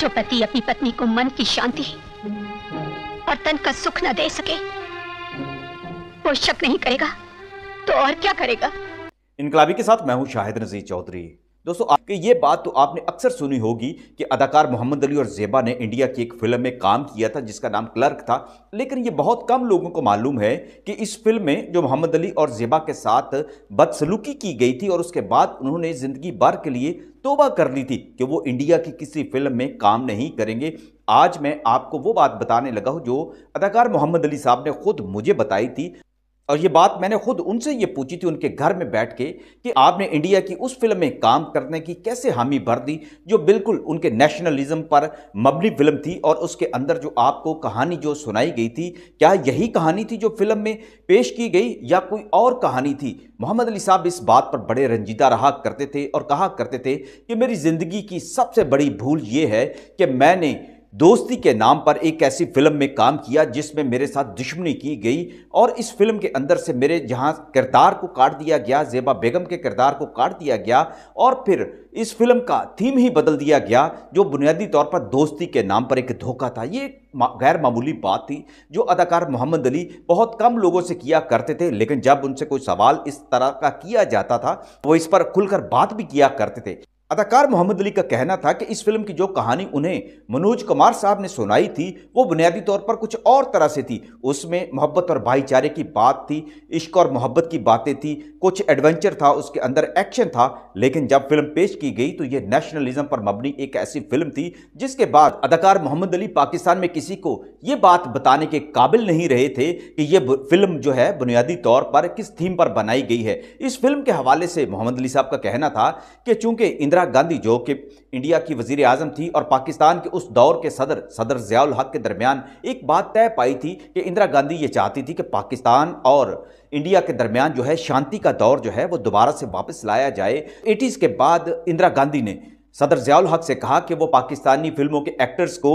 जो पति अपनी पत्नी को मन की शांति और तन का सुख न दे सके वो शक नहीं करेगा तो और क्या करेगा इनकलाबी के साथ मैं हूं शाहिद नजीर चौधरी दोस्तों आपके ये बात तो आपने अक्सर सुनी होगी कि अदाकार मोहम्मद अली और जेबा ने इंडिया की एक फिल्म में काम किया था जिसका नाम क्लर्क था लेकिन ये बहुत कम लोगों को मालूम है कि इस फिल्म में जो मोहम्मद अली और जेबा के साथ बदसलूकी की गई थी और उसके बाद उन्होंने ज़िंदगी भर के लिए तोबा कर ली थी कि वो इंडिया की किसी फिल्म में काम नहीं करेंगे आज मैं आपको वो बात बताने लगा हूँ जो अदाकार मोहम्मद अली साहब ने खुद मुझे बताई थी और ये बात मैंने खुद उनसे ये पूछी थी उनके घर में बैठ के कि आपने इंडिया की उस फिल्म में काम करने की कैसे हामी भर दी जो बिल्कुल उनके नेशनलिज्म पर मबनी फिल्म थी और उसके अंदर जो आपको कहानी जो सुनाई गई थी क्या यही कहानी थी जो फिल्म में पेश की गई या कोई और कहानी थी मोहम्मद अली साहब इस बात पर बड़े रंजीदा रहा करते थे और कहा करते थे कि मेरी ज़िंदगी की सबसे बड़ी भूल ये है कि मैंने दोस्ती के नाम पर एक ऐसी फिल्म में काम किया जिसमें मेरे साथ दुश्मनी की गई और इस फिल्म के अंदर से मेरे जहां किरदार को काट दिया गया जेबा बेगम के किरदार को काट दिया गया और फिर इस फिल्म का थीम ही बदल दिया गया जो बुनियादी तौर पर दोस्ती के नाम पर एक धोखा था ये गैर मामूली बात थी जो अदाकार मोहम्मद अली बहुत कम लोगों से किया करते थे लेकिन जब उनसे कोई सवाल इस तरह का किया जाता था वो इस पर खुलकर बात भी किया करते थे अदाकार मोहम्मद अली का कहना था कि इस फिल्म की जो कहानी उन्हें मनोज कुमार साहब ने सुनाई थी वो बुनियादी तौर पर कुछ और तरह से थी उसमें मोहब्बत और भाईचारे की बात थी इश्क और मोहब्बत की बातें थी कुछ एडवेंचर था उसके अंदर एक्शन था लेकिन जब फिल्म पेश की गई तो ये नेशनलिज्म पर मबनी एक ऐसी फिल्म थी जिसके बाद अदाकार मोहम्मद अली पाकिस्तान में किसी को ये बात बताने के काबिल नहीं रहे थे कि ये फिल्म जो है बुनियादी तौर पर किस थीम पर बनाई गई है इस फिल्म के हवाले से मोहम्मद अली साहब का कहना था कि चूंकि इंदिरा इंदिरा गांधी जो कि इंडिया की वजीर अजम थी और पाकिस्तान के उस दौर के सदर सदर जयाल हक के दरमियान एक बात तय पाई थी कि इंदिरा गांधी ये चाहती थी कि पाकिस्तान और इंडिया के दरमियान जो है शांति का दौर जो है वो दोबारा से वापस लाया जाए एटीज़ के बाद इंदिरा गांधी ने सदर जयाल हक से कहा कि वो पाकिस्तानी फिल्मों के एक्टर्स को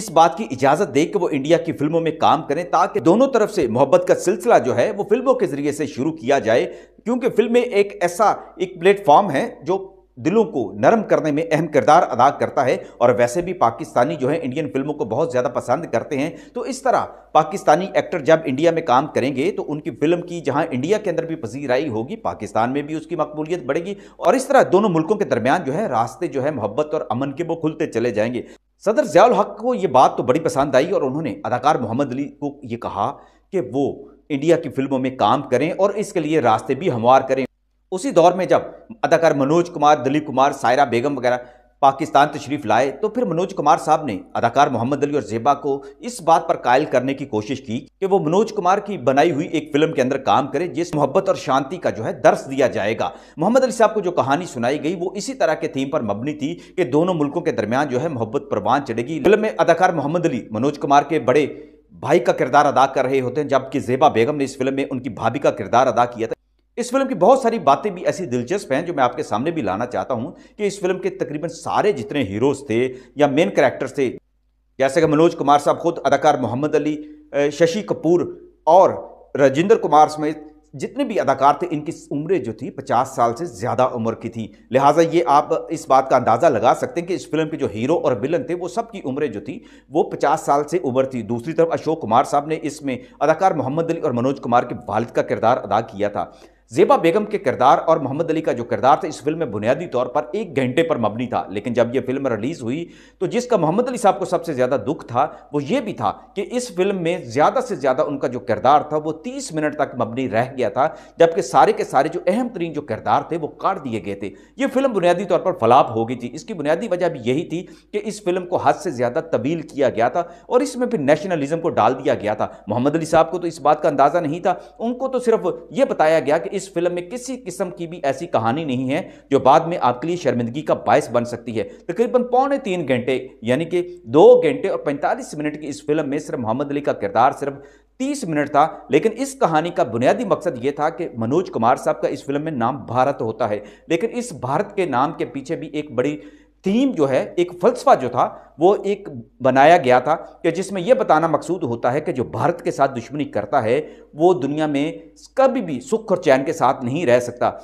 इस बात की इजाज़त दे कि वो इंडिया की फिल्मों में काम करें ताकि दोनों तरफ से मोहब्बत का सिलसिला जो है वो फिल्मों के ज़रिए से शुरू किया जाए क्योंकि फिल्में एक ऐसा एक प्लेटफॉर्म है जो दिलों को नरम करने में अहम किरदार अदा करता है और वैसे भी पाकिस्तानी जो है इंडियन फिल्मों को बहुत ज़्यादा पसंद करते हैं तो इस तरह पाकिस्तानी एक्टर जब इंडिया में काम करेंगे तो उनकी फिल्म की जहां इंडिया के अंदर भी पसीराई होगी पाकिस्तान में भी उसकी मकबूलियत बढ़ेगी और इस तरह दोनों मुल्कों के दरमियान जो है रास्ते जो है मोहब्बत और अमन के वो खुलते चले जाएंगे सदर जयाल हक को ये बात तो बड़ी पसंद आई और उन्होंने अदाकार मोहम्मद अली को ये कहा कि वो इंडिया की फिल्मों में काम करें और इसके लिए रास्ते भी हमवार करें उसी दौर में जब अदाकार मनोज कुमार दिलीप कुमार सायरा बेगम वगैरह पाकिस्तान तशरीफ़ लाए तो फिर मनोज कुमार साहब ने अदाकार मोहम्मद अली और जेबा को इस बात पर कायल करने की कोशिश की कि वो मनोज कुमार की बनाई हुई एक फिल्म के अंदर काम करे जिस मोहब्बत और शांति का जो है दर्श दिया जाएगा मोहम्मद अली साहब को जो कहानी सुनाई गई वो इसी तरह के थीम पर मबनी थी कि दोनों मुल्कों के दरमियान जो है मोहब्बत परवान चढ़ेगी फिल्म में अदाकार मोहम्मद अली मनोज कुमार के बड़े भाई का किरदार अदा कर रहे होते हैं जबकि जेबा बेगम ने इस फिल्म में उनकी भाभी का किरदार अदा किया था इस फिल्म की बहुत सारी बातें भी ऐसी दिलचस्प हैं जो मैं आपके सामने भी लाना चाहता हूं कि इस फिल्म के तकरीबन सारे जितने हीरोज थे या मेन कैरेक्टर्स थे जैसे कि मनोज कुमार साहब खुद अदाकार मोहम्मद अली शशि कपूर और राजेंद्र कुमार समेत जितने भी अदाकार थे इनकी उम्रें जो थी 50 साल से ज़्यादा उम्र की थी लिहाजा ये आप इस बात का अंदाज़ा लगा सकते हैं कि इस फिल्म के जो हीरो और विलन थे वो सब की उम्रें जो थी वो 50 साल से उम्र थी दूसरी तरफ अशोक कुमार साहब ने इसमें अदाकार मोहम्मद अली और मनोज कुमार के वालिद का किरदार अदा किया था जेबा बेगम के किरदार और मोहम्मद अली का जो किरदार था इस फिल्म में बुनियादी तौर पर एक घंटे पर मबनी था लेकिन जब ये फिल्म रिलीज हुई तो जिसका मोहम्मद अली साहब को सबसे ज़्यादा दुख था वो ये भी था कि इस फिल्म में ज़्यादा से ज़्यादा उनका जो किरदार था वो तीस मिनट तक मबनी रह गया था जबकि सारे के सारे जो अहम तरीन जो किरदार थे वो काट दिए गए थे ये फिल्म बुनियादी तौर पर फलाप हो गई थी इसकी बुनियादी वजह भी यही थी कि इस फिल्म को हद से ज़्यादा तबील किया गया था और इसमें फिर नेशनलिज्म को डाल दिया गया था मोहम्मद अली साहब को तो इस बात का अंदाज़ा नहीं था उनको तो सिर्फ ये बताया गया कि इस फिल्म में किसी किस्म की भी ऐसी कहानी नहीं है जो बाद में आपके लिए शर्मिंदगी का बायस बन सकती है तकरीबन पौने तीन घंटे यानी कि दो घंटे और पैंतालीस मिनट की इस फिल्म में सिर्फ मोहम्मद अली का किरदार सिर्फ तीस मिनट था लेकिन इस कहानी का बुनियादी मकसद यह था कि मनोज कुमार साहब का इस फिल्म में नाम भारत होता है लेकिन इस भारत के नाम के पीछे भी एक बड़ी थीम जो है एक फलसफा जो था वो एक बनाया गया था कि जिसमें यह बताना मकसूद होता है कि जो भारत के साथ दुश्मनी करता है वो दुनिया में कभी भी सुख और चैन के साथ नहीं रह सकता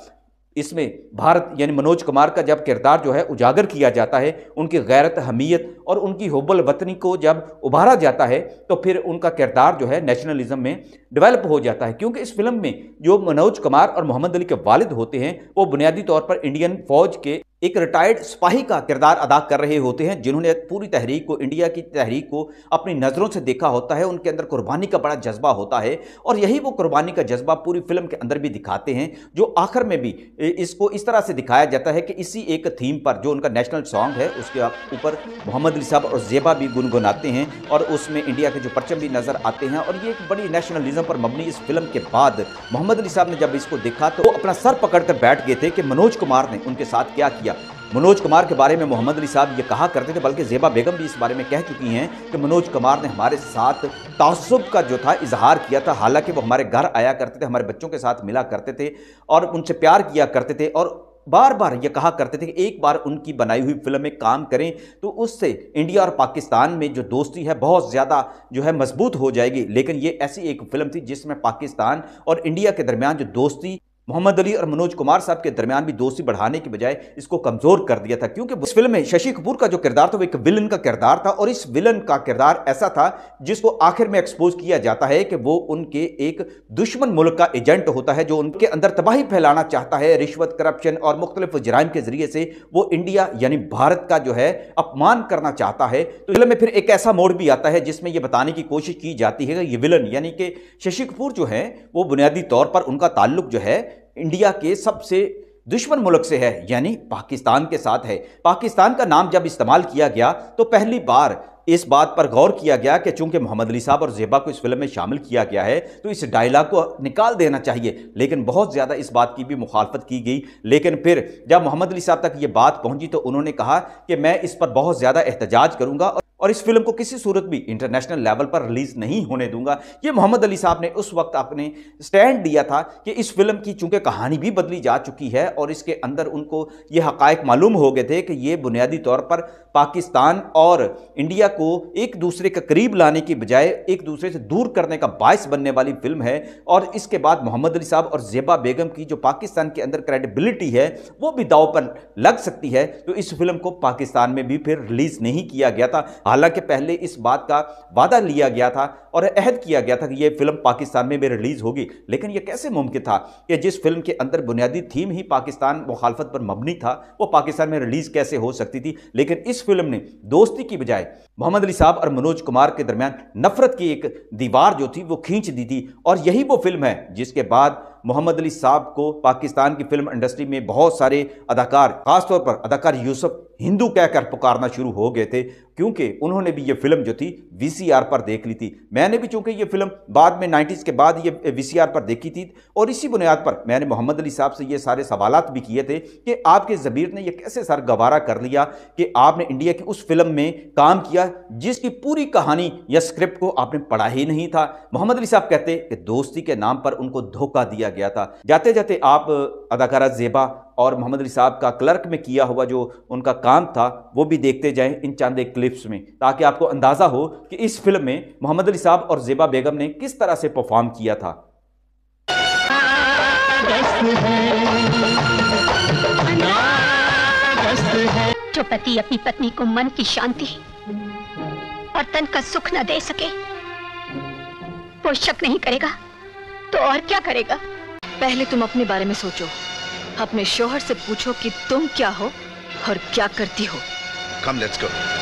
इसमें भारत यानी मनोज कुमार का जब किरदार जो है उजागर किया जाता है उनकी गैरत हमीयत और उनकी होबल वतनी को जब उभारा जाता है तो फिर उनका किरदार जो है नेशनलिज्म में डेवलप हो जाता है क्योंकि इस फिल्म में जो मनोज कुमार और मोहम्मद अली के वालिद होते हैं वो बुनियादी तौर पर इंडियन फौज के एक रिटायर्ड सिपाही का किरदार अदा कर रहे होते हैं जिन्होंने पूरी तहरीक को इंडिया की तहरीक को अपनी नज़रों से देखा होता है उनके अंदर कुर्बानी का बड़ा जज्बा होता है और यही वो कुर्बानी का जज्बा पूरी फिल्म के अंदर भी दिखाते हैं जो आखिर में भी इसको इस तरह से दिखाया जाता है कि इसी एक थीम पर जो उनका नेशनल सॉन्ग है उसके ऊपर मोहम्मद मौलवी साहब और जेबा भी गुनगुनाते हैं और उसमें इंडिया के जो परचम भी नज़र आते हैं और ये एक बड़ी नेशनलिज्म पर मबनी इस फिल्म के बाद मोहम्मद अली साहब ने जब इसको देखा तो वो अपना सर पकड़ कर बैठ गए थे कि मनोज कुमार ने उनके साथ क्या किया मनोज कुमार के बारे में मोहम्मद अली साहब ये कहा करते थे बल्कि जेबा बेगम भी इस बारे में कह चुकी हैं कि मनोज कुमार ने हमारे साथ तसब का जो था इजहार किया था हालांकि वो हमारे घर आया करते थे हमारे बच्चों के साथ मिला करते थे और उनसे प्यार किया करते थे और बार बार ये कहा करते थे कि एक बार उनकी बनाई हुई फिल्म में काम करें तो उससे इंडिया और पाकिस्तान में जो दोस्ती है बहुत ज़्यादा जो है मजबूत हो जाएगी लेकिन ये ऐसी एक फिल्म थी जिसमें पाकिस्तान और इंडिया के दरमियान जो दोस्ती मोहम्मद अली और मनोज कुमार साहब के दरमियान भी दोस्ती बढ़ाने की बजाय इसको कमज़ोर कर दिया था क्योंकि इस फिल्म में शशि कपूर का जो किरदार था वो एक विलन का किरदार था और इस विलन का किरदार ऐसा था जिसको आखिर में एक्सपोज किया जाता है कि वो उनके एक दुश्मन मुल्क का एजेंट होता है जो उनके अंदर तबाही फैलाना चाहता है रिश्वत करप्शन और मुख्तलिफ जराइम के जरिए से वो इंडिया यानी भारत का जो है अपमान करना चाहता है तो फिल्म में फिर एक ऐसा मोड़ भी आता है जिसमें यह बताने की कोशिश की जाती है कि ये विलन यानी कि शशि कपूर जो है वो बुनियादी तौर पर उनका ताल्लुक जो है इंडिया के सबसे दुश्मन मुल्क से है यानी पाकिस्तान के साथ है पाकिस्तान का नाम जब इस्तेमाल किया गया तो पहली बार इस बात पर गौर किया गया कि चूंकि मोहम्मद अली साहब और जेबा को इस फिल्म में शामिल किया गया है तो इस डायलॉग को निकाल देना चाहिए लेकिन बहुत ज़्यादा इस बात की भी मुखालफत की गई लेकिन फिर जब मोहम्मद अली साहब तक ये बात पहुंची तो उन्होंने कहा कि मैं इस पर बहुत ज़्यादा एहतजाज करूँगा और और इस फिल्म को किसी सूरत भी इंटरनेशनल लेवल पर रिलीज नहीं होने दूंगा ये मोहम्मद अली साहब ने उस वक्त अपने स्टैंड दिया था कि इस फिल्म की चूंकि कहानी भी बदली जा चुकी है और इसके अंदर उनको ये हक़ मालूम हो गए थे कि ये बुनियादी तौर पर पाकिस्तान और इंडिया को एक दूसरे के करीब लाने की बजाय एक दूसरे से दूर करने का बायस बनने वाली फिल्म है और इसके बाद मोहम्मद अली साहब और जेबा बेगम की जो पाकिस्तान के अंदर क्रेडिबिलिटी है वो भी दाव पर लग सकती है तो इस फिल्म को पाकिस्तान में भी फिर रिलीज़ नहीं किया गया था हालांकि पहले इस बात का वादा लिया गया था और अहद किया गया था कि यह फिल्म पाकिस्तान में भी रिलीज़ होगी लेकिन यह कैसे मुमकिन था कि जिस फिल्म के अंदर बुनियादी थीम ही पाकिस्तान मुखालफत पर मबनी था वो पाकिस्तान में रिलीज़ कैसे हो सकती थी लेकिन इस फिल्म ने दोस्ती की बजाय मोहम्मद अली साहब और मनोज कुमार के दरमियान नफरत की एक दीवार जो थी वो खींच दी थी और यही वो फिल्म है जिसके बाद मोहम्मद अली साहब को पाकिस्तान की फिल्म इंडस्ट्री में बहुत सारे अदाकार खासतौर पर अदाकार यूसुफ हिंदू कहकर पुकारना शुरू हो गए थे क्योंकि उन्होंने भी ये फिल्म जो थी वीसीआर पर देख ली थी मैंने भी चूंकि ये फिल्म बाद में 90s के बाद ये वीसीआर पर देखी थी और इसी बुनियाद पर मैंने मोहम्मद अली साहब से ये सारे सवाल भी किए थे कि आपके ज़बीर ने यह कैसे सर गवारा कर लिया कि आपने इंडिया की उस फिल्म में काम किया जिसकी पूरी कहानी या स्क्रिप्ट को आपने पढ़ा ही नहीं था मोहम्मद अली साहब कहते कि दोस्ती के नाम पर उनको धोखा दिया गया था जाते जाते आप अदाकारा जेबा और मोहम्मद अली साहब का क्लर्क में किया हुआ जो उनका काम था वो भी देखते जाएं इन चंद एक क्लिप्स में ताकि आपको अंदाज़ा हो कि इस फिल्म में मोहम्मद अली साहब और जेबा बेगम ने किस तरह से परफॉर्म किया था जो पति अपनी पत्नी को मन की शांति और तन का सुख न दे सके वो शक नहीं करेगा तो और क्या करेगा पहले तुम अपने बारे में सोचो अपने शोहर से पूछो कि तुम क्या हो और क्या करती हो कम लेट्स गो